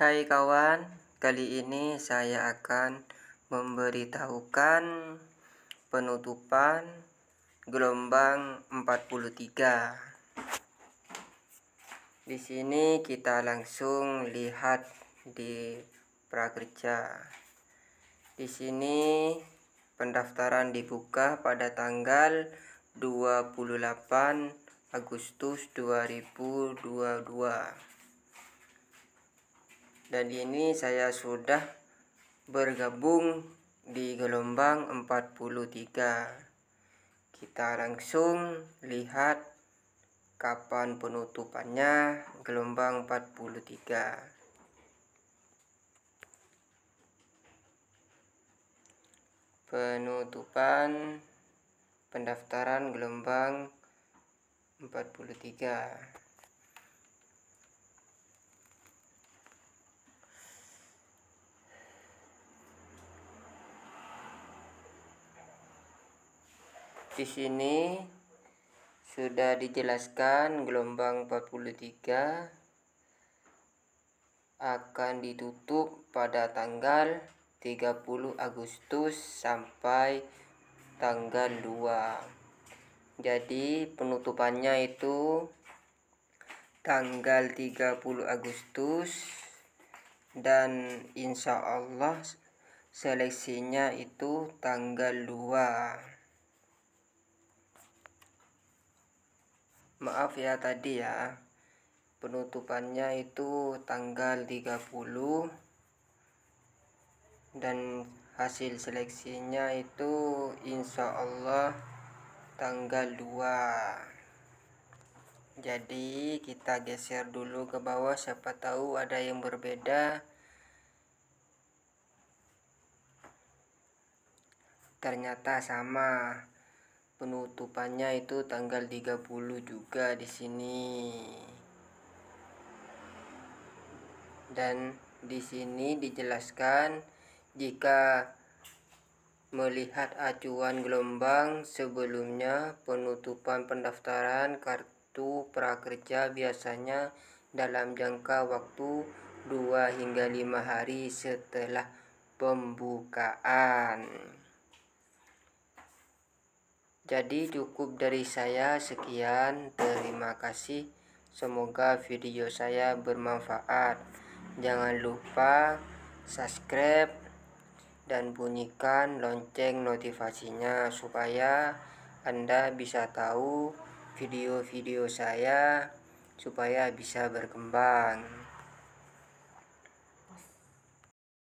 Hai kawan, kali ini saya akan memberitahukan penutupan gelombang 43. Di sini kita langsung lihat di prakerja. Di sini pendaftaran dibuka pada tanggal 28 Agustus 2022 dan ini saya sudah bergabung di gelombang 43 kita langsung lihat kapan penutupannya gelombang 43 penutupan pendaftaran gelombang 43 di sini sudah dijelaskan gelombang 43 akan ditutup pada tanggal 30 Agustus sampai tanggal 2 jadi penutupannya itu tanggal 30 Agustus dan insya Allah seleksinya itu tanggal 2 maaf ya tadi ya penutupannya itu tanggal 30 dan hasil seleksinya itu insya Allah tanggal 2 jadi kita geser dulu ke bawah siapa tahu ada yang berbeda ternyata sama penutupannya itu tanggal 30 juga di sini dan di sini dijelaskan jika melihat acuan gelombang sebelumnya penutupan pendaftaran kartu prakerja biasanya dalam jangka waktu 2 hingga 5 hari setelah pembukaan. Jadi cukup dari saya sekian. Terima kasih. Semoga video saya bermanfaat. Jangan lupa subscribe dan bunyikan lonceng notifikasinya supaya Anda bisa tahu video-video saya supaya bisa berkembang.